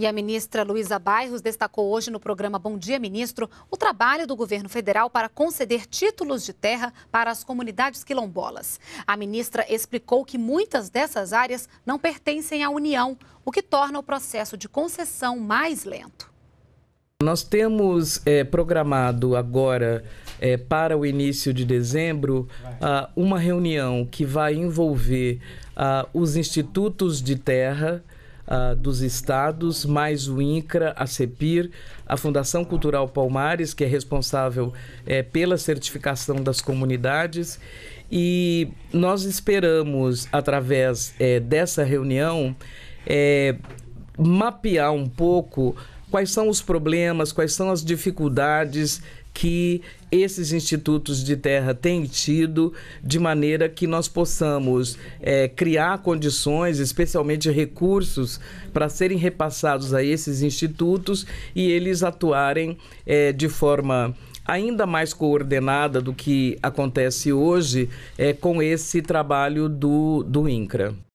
E a ministra Luísa Bairros destacou hoje no programa Bom Dia Ministro o trabalho do governo federal para conceder títulos de terra para as comunidades quilombolas. A ministra explicou que muitas dessas áreas não pertencem à União, o que torna o processo de concessão mais lento. Nós temos é, programado agora é, para o início de dezembro uh, uma reunião que vai envolver uh, os institutos de terra uh, dos estados, mais o INCRA, a CEPIR, a Fundação Cultural Palmares, que é responsável é, pela certificação das comunidades. E nós esperamos, através é, dessa reunião, é, mapear um pouco quais são os problemas, quais são as dificuldades que esses institutos de terra têm tido, de maneira que nós possamos é, criar condições, especialmente recursos, para serem repassados a esses institutos e eles atuarem é, de forma ainda mais coordenada do que acontece hoje é, com esse trabalho do, do INCRA.